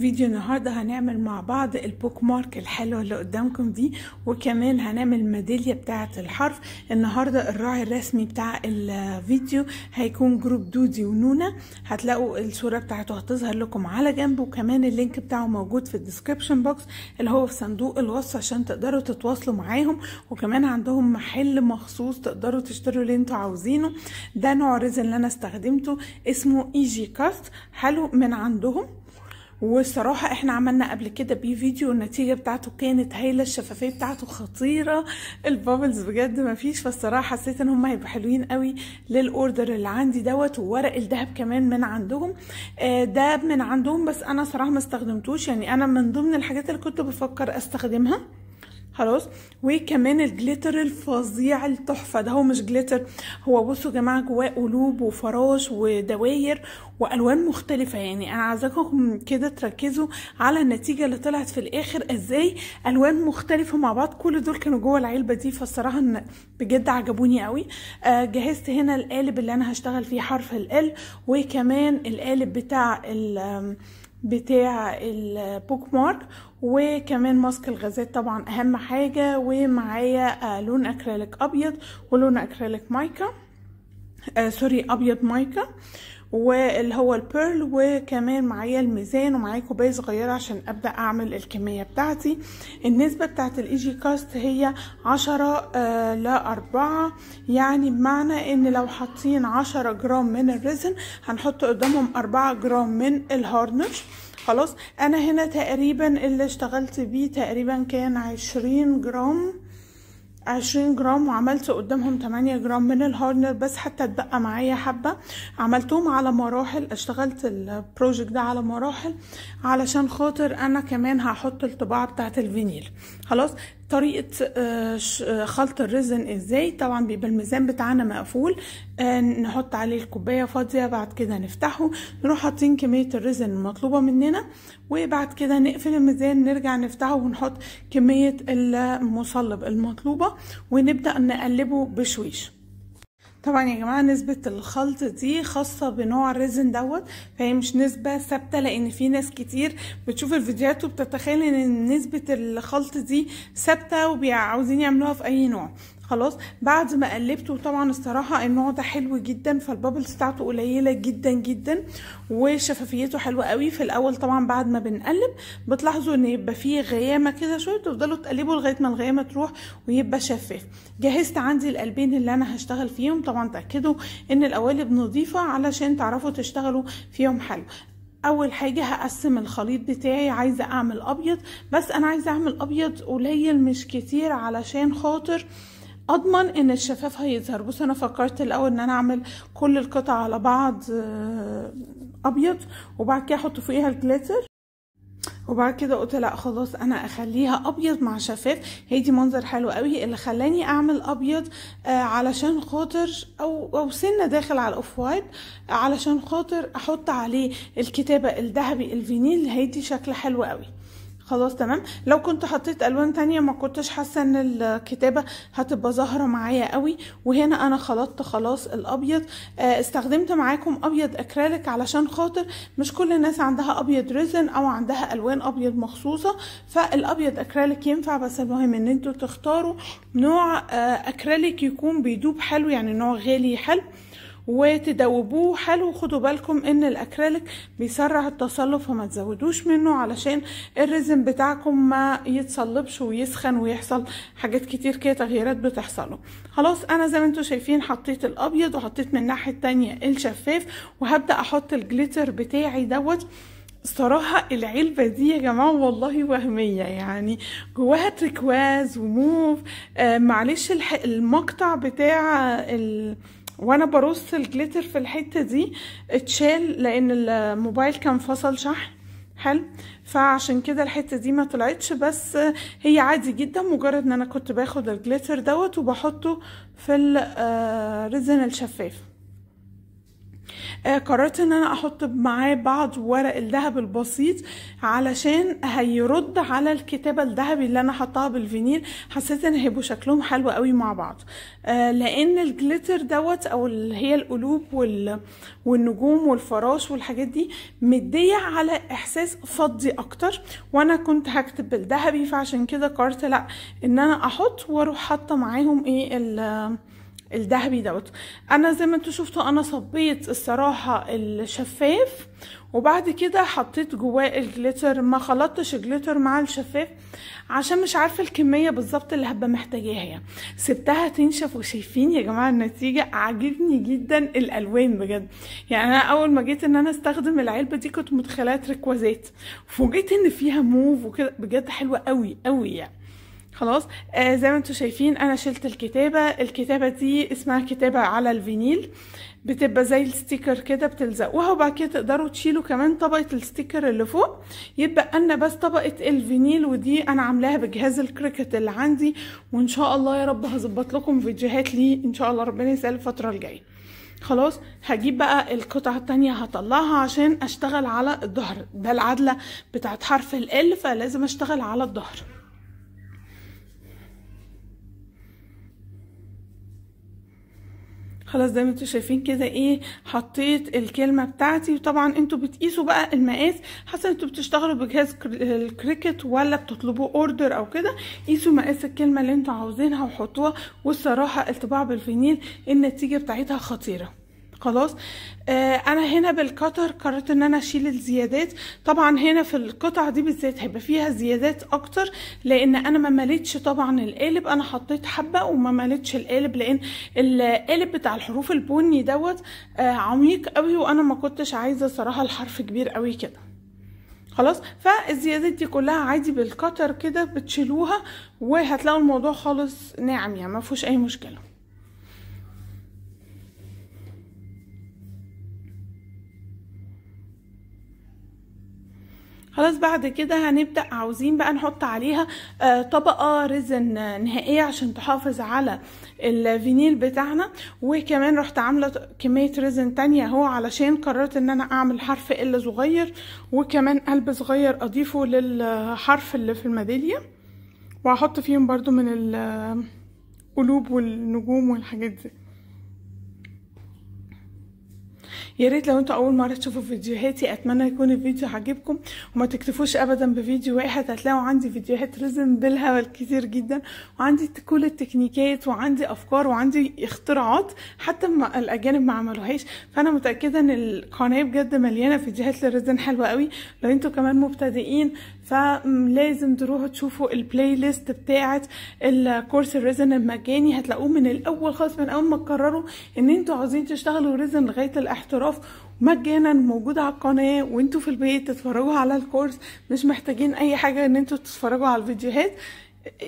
فيديو النهاردة هنعمل مع بعض البوك مارك الحلوة اللي قدامكم دي وكمان هنعمل ميدالية بتاعة الحرف النهاردة الراعي الرسمي بتاع الفيديو هيكون جروب دودي ونونا هتلاقوا الصورة بتاعته هتظهر لكم على جنب وكمان اللينك بتاعه موجود في الديسكريبشن بوكس اللي هو في صندوق الوصف عشان تقدروا تتواصلوا معاهم وكمان عندهم محل مخصوص تقدروا تشتروا اللي انتوا عاوزينه ده نوع ريزن اللي انا استخدمته اسمه ايجي كاست حلو من عندهم والصراحة احنا عملنا قبل كده بيه فيديو النتيجة بتاعته كانت هايلة الشفافية بتاعته خطيرة البابلز بجد مفيش فالصراحة حسيت ان هم هيبقوا حلوين قوي للاوردر اللي عندي دوت وورق الذهب كمان من عندهم آه، ده من عندهم بس انا صراحة ما استخدمتوش يعني انا من ضمن الحاجات اللي كنت بفكر استخدمها خلاص وكمان الجليتر الفظيع التحفه ده هو مش جليتر هو بصوا يا جماعه جواه قلوب وفراش ودواير والوان مختلفه يعني انا عايزاكم كده تركزوا على النتيجه اللي طلعت في الاخر ازاي الوان مختلفه مع بعض كل دول كانوا جوه العلبه دي فالصراحه بجد عجبوني قوي آه جهزت هنا القالب اللي انا هشتغل فيه حرف ال وكمان القالب بتاع بتاع البوك مارك وكمان ماسك الغازات طبعا اهم حاجة ومعايا آه، لون اكريليك ابيض ولون اكريليك مايكا آه سوري ابيض مايكا آه واللي هو البيرل وكمان معايا الميزان ومعايا كوبايه صغيره عشان ابدا اعمل الكميه بتاعتي النسبه بتاعت الايجي كاست هي عشرة آه لأربعة يعني بمعنى ان لو حاطين عشرة جرام من الريزن هنحط قدامهم أربعة جرام من الهارنش خلاص انا هنا تقريبا اللي اشتغلت بيه تقريبا كان عشرين جرام عشرين جرام وعملت قدامهم تمانية جرام من الهارنر بس حتى اتبقى معايا حبة عملتهم على مراحل اشتغلت البروجكت ده على مراحل علشان خاطر انا كمان هحط الطباعة بتاعت الفينيل خلاص طريقة آه، آه، خلط الريزن ازاي طبعا بيبقى الميزان بتاعنا مقفول آه، نحط عليه الكوباية فاضية بعد كده نفتحه نروح حاطين كمية الريزن المطلوبة مننا وبعد كده نقفل الميزان نرجع نفتحه ونحط كمية المصلب المطلوبة ونبدأ نقلبه بشويش طبعا يا جماعه نسبه الخلط دي خاصه بنوع الريزن دوت فهي مش نسبه ثابته لان في ناس كتير بتشوف الفيديوهات وبتتخيل ان نسبه الخلط دي ثابته وبيعاوزين يعملوها في اي نوع خلاص بعد ما قلبته طبعا الصراحه النوع ده حلو جدا فالبابلز بتاعته قليله جدا جدا وشفافيته حلوه قوي في الاول طبعا بعد ما بنقلب بتلاحظوا ان يبقى فيه غيامه كده شويه تفضلوا تقلبوا لغايه ما الغيامه تروح ويبقى شفاف جهزت عندي القلبين اللي انا هشتغل فيهم طبعا تاكدوا ان القوالب نظيفه علشان تعرفوا تشتغلوا فيهم حلو اول حاجه هقسم الخليط بتاعي عايزه اعمل ابيض بس انا عايزه اعمل ابيض قليل مش كتير علشان خاطر آه اضمن ان الشفاف هيظهر بص انا فكرت الاول ان انا اعمل كل القطع على بعض آه، ابيض وبعد كده احط فوقيها الجليتر وبعد كده قلت لا خلاص انا اخليها ابيض مع شفاف هي دي منظر حلو قوي اللي خلاني اعمل ابيض آه علشان خاطر او او سنه داخل على الاوف وايت علشان خاطر احط عليه الكتابه الذهبي الفينيل هيدي شكل حلو قوي خلاص تمام لو كنت حطيت الوان تانية ما كنتش حاسه ان الكتابه هتبقى ظاهره معايا قوي وهنا انا خلطت خلاص الابيض آه، استخدمت معاكم ابيض اكريليك علشان خاطر مش كل الناس عندها ابيض ريزن او عندها الوان ابيض مخصوصه فالابيض اكريليك ينفع بس المهم ان انتوا تختاروا نوع آه، اكريليك يكون بيدوب حلو يعني نوع غالي حلو وتدوبوه حلو خدوا بالكم ان الاكريليك بيسرع التصلب فما تزودوش منه علشان الرزم بتاعكم ما يتصلبش ويسخن ويحصل حاجات كتير كده تغييرات بتحصله خلاص انا زي ما انتم شايفين حطيت الابيض وحطيت من الناحيه التانية الشفاف وهبدا احط الجليتر بتاعي دوت صراحة العلبة دي يا جماعة والله وهمية يعني جواها تركواز وموف آه معلش المقطع بتاع ال... وانا برص الجليتر في الحته دي اتشال لان الموبايل كان فصل شحن حلو فعشان كده الحته دي ما طلعتش بس هي عادي جدا مجرد ان انا كنت باخد الجليتر دوت وبحطه في الريزن الشفاف آه، آه قررت ان انا احط معاه بعض ورق الذهب البسيط علشان هيرد على الكتابة الذهبي اللي انا حطاها بالفينير حسيت ان هيبقوا شكلهم حلو قوي مع بعض آه لان الجليتر دوت او اللي هي القلوب وال... والنجوم والفراش والحاجات دي مدية على احساس فضي اكتر وانا كنت هكتب بالذهبي فعشان كده قررت لا ان انا احط واروح حاطه معاهم ايه ال الذهبي دوت انا زي ما انتوا شفتوا انا صبيت الصراحه الشفاف وبعد كده حطيت جواه الجليتر ما خلطتش الجليتر مع الشفاف عشان مش عارفه الكميه بالظبط اللي هبقى محتاجاها يعني سبتها تنشف وشايفين يا جماعه النتيجه عاجبني جدا الالوان بجد يعني انا اول ما جيت ان انا استخدم العلبه دي كنت متخيلها تركوازات فوجئت ان فيها موف وكده بجد حلوه قوي قوي يعني خلاص آه زي ما انتم شايفين انا شلت الكتابة الكتابة دي اسمها كتابة على الفينيل بتبقى زي الستيكر كده بتلزقوها وبعد كده تقدروا تشيلوا كمان طبقة الستيكر اللي فوق يتبقى لنا بس طبقة الفينيل ودي انا عاملاها بجهاز الكريكت اللي عندي وان شاء الله يا رب هظبط لكم فيديوهات ليه ان شاء الله ربنا يسهل الفترة الجاية خلاص هجيب بقى القطعة التانية هطلعها عشان اشتغل على الظهر ده العدلة بتاعت حرف ال فلازم اشتغل على الظهر خلاص زي ما انتوا شايفين كده ايه حطيت الكلمه بتاعتي وطبعا انتوا بتقيسوا بقى المقاس حسب انتوا بتشتغلوا بجهاز الكريكت ولا بتطلبوا اوردر او كده قيسوا مقاس الكلمه اللي انتوا عاوزينها وحطوها والصراحه الطباعه بالفينيل النتيجه بتاعتها خطيره خلاص آه انا هنا بالكتر قررت ان انا اشيل الزيادات طبعا هنا في القطع دي بالذات هيبقى فيها زيادات اكتر لان انا ما مليتش طبعا القالب انا حطيت حبه وما مليتش القالب لان القالب بتاع الحروف البني دوت آه عميق قوي وانا ما كنتش عايزه صراحه الحرف كبير قوي كده خلاص فالزيادات دي كلها عادي بالكتر كده بتشيلوها وهتلاقوا الموضوع خالص ناعم يعني ما فيهوش اي مشكله خلاص بعد كده هنبدأ عاوزين بقى نحط عليها آه، طبقة ريزن نهائية عشان تحافظ على الفينيل بتاعنا وكمان رحت عاملة كمية ريزن تانية اهو علشان قررت ان انا اعمل حرف ال صغير وكمان قلب صغير اضيفه للحرف اللي في الميدالية وهحط فيهم برضو من القلوب والنجوم والحاجات دي يا ريت لو انتوا اول مره تشوفوا فيديوهاتي اتمنى يكون الفيديو عاجبكم وما تكتفوش ابدا بفيديو واحد هتلاقوا عندي فيديوهات رزم بالهبل كتير جدا وعندي كل التكنيكات وعندي افكار وعندي اختراعات حتى ما الاجانب ما عملوهاش فانا متاكده ان القناه بجد مليانه فيديوهات للرزم حلوه قوي لو انتوا كمان مبتدئين فلازم تروحوا تشوفوا البلاي ليست بتاعه الكورس الريزن المجاني هتلاقوه من الاول خالص من اول ما تقرروا ان انتوا عاوزين تشتغلوا ريزن لغايه الاحتراف الاحتراف مجانا موجودة على القناة وانتوا في البيت تتفرجوا على الكورس مش محتاجين اي حاجة ان انتوا تتفرجوا على الفيديوهات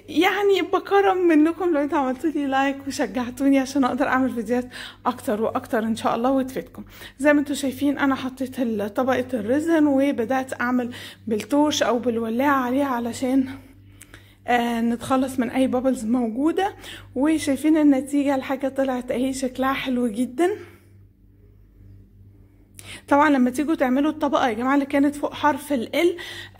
يعني بكرم منكم لو انتوا عملتوا لي لايك وشجعتوني عشان اقدر اعمل فيديوهات اكتر واكتر ان شاء الله وتفيدكم زي ما انتوا شايفين انا حطيت طبقه الرزن وبدات اعمل بالتوش او بالولاعه عليها علشان آه نتخلص من اي بابلز موجوده وشايفين النتيجه الحاجه طلعت اهي شكلها حلو جدا طبعا لما تيجوا تعملوا الطبقه يا جماعه اللي كانت فوق حرف ال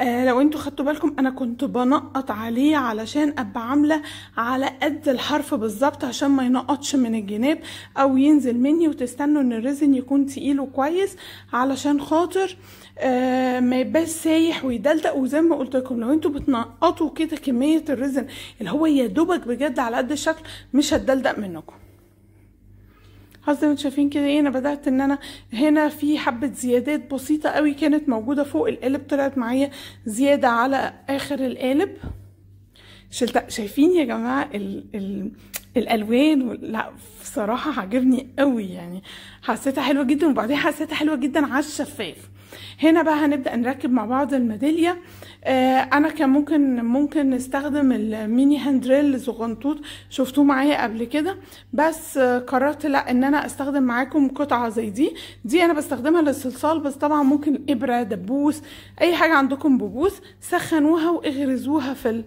آه لو انتوا خدتوا بالكم انا كنت بنقط عليه علشان ابقى عامله على قد الحرف بالظبط عشان ما ينقطش من الجناب او ينزل مني وتستنوا ان الريزن يكون تقيل وكويس علشان خاطر آه ما يبقاش سايح ويدلدق وزي ما قلت لكم لو انتوا بتنقطوا كده كميه الريزن اللي هو يا دوبك بجد على قد الشكل مش هتدلدق منكم حاسه انتوا انتم شايفين كده ايه انا بدات ان انا هنا في حبه زيادات بسيطه قوي كانت موجوده فوق القالب طلعت معايا زياده على اخر القالب شلت شايفين يا جماعه ال... ال... الالوان لا بصراحه عجبني قوي يعني حسيتها حلوه جدا وبعدين حسيتها حلوه جدا على الشفاف هنا بقى هنبدا نركب مع بعض الميداليه آه انا كان ممكن ممكن نستخدم الميني هاندريل زغنطوط شفتوه معايا قبل كده بس آه قررت لا ان انا استخدم معاكم قطعه زي دي دي انا بستخدمها للصلصال بس طبعا ممكن ابره دبوس اي حاجه عندكم ببوس سخنوها واغرزوها في ال...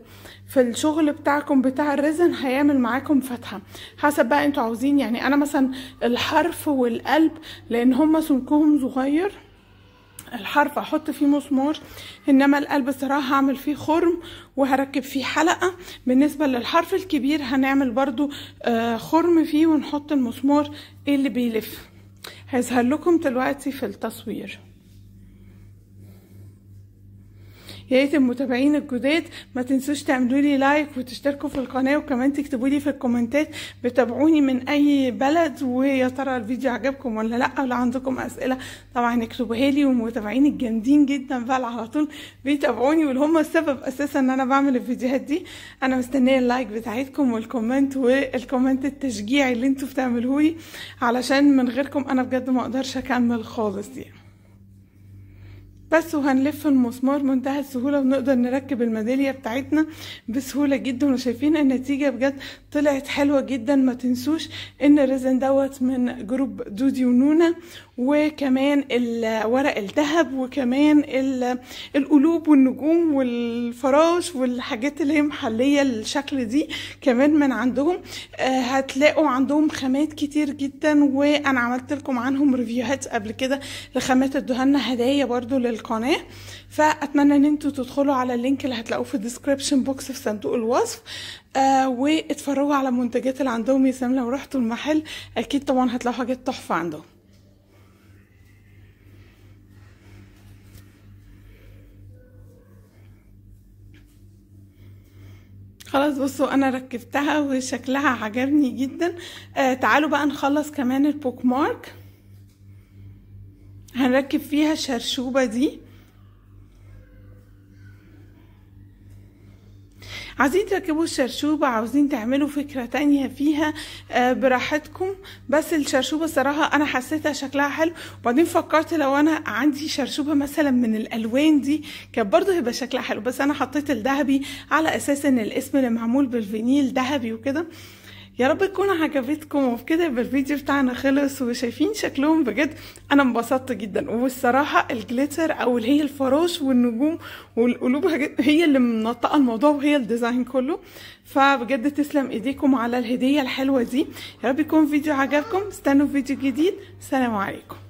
في الشغل بتاعكم بتاع الريزن هيعمل معاكم فتحه حسب بقى انتوا عاوزين عايزين يعني انا مثلا الحرف والقلب لان هما سمكهم صغير الحرف احط فيه مسمار انما القلب الصراحه هعمل فيه خرم وهركب فيه حلقه بالنسبه للحرف الكبير هنعمل برضو آه، خرم فيه ونحط المسمار إيه اللي بيلف هيظهر لكم دلوقتي في التصوير يا ريت المتابعين الجداد ما تنسوش تعملوا لي لايك وتشتركوا في القناه وكمان تكتبوا لي في الكومنتات بتابعوني من اي بلد ويا ترى الفيديو عجبكم ولا لا ولا عندكم اسئله طبعا اكتبوها لي والمتابعين الجامدين جدا بقى اللي على طول بيتابعوني واللي هم السبب اساسا ان انا بعمل الفيديوهات دي انا مستنيه اللايك بتاعتكم والكومنت والكومنت التشجيعي اللي انتوا بتعملوه لي علشان من غيركم انا بجد ما اقدرش اكمل خالص يعني بس وهنلف المسمار بمنتهى السهولة ونقدر نركب الميدالية بتاعتنا بسهولة جدا وشايفين النتيجة بجد طلعت حلوة جدا ما تنسوش ان الريزن دوت من جروب دودي ونونا وكمان الورق الذهب وكمان القلوب والنجوم والفراش والحاجات اللي هي محلية الشكل دي كمان من عندهم آه، هتلاقوا عندهم خامات كتير جدا وانا عملت لكم عنهم ريفيوهات قبل كده لخامات الدهنة هدايا برضو للقناة فاتمنى ان انتوا تدخلوا على اللينك اللي هتلاقوه في الديسكريبشن بوكس في صندوق الوصف آه واتفرجوا على المنتجات اللي عندهم يا سلام لو رحتوا المحل اكيد طبعا هتلاقوا حاجات تحفه عندهم خلاص بصوا انا ركبتها وشكلها عجبني جدا آه تعالوا بقى نخلص كمان البوك مارك هنركب فيها الشرشوبه دي عايزين تركبوا الشرشوبة عاوزين تعملوا فكرة تانية فيها آه، براحتكم بس الشرشوبة صراحة أنا حسيتها شكلها حلو وبعدين فكرت لو أنا عندي شرشوبة مثلا من الألوان دي كان برضه هيبقى شكلها حلو بس أنا حطيت الذهبي على أساس إن الاسم اللي معمول بالفينيل ذهبي وكده يا رب تكون عجبتكم كده يبقى الفيديو بتاعنا خلص وشايفين شكلهم بجد انا انبسطت جدا والصراحه الجليتر او اللي هي الفراش والنجوم والقلوب هي اللي منطقه الموضوع وهي الديزاين كله فبجد تسلم ايديكم على الهديه الحلوه دي يا رب يكون فيديو عجبكم استنوا فيديو جديد سلام عليكم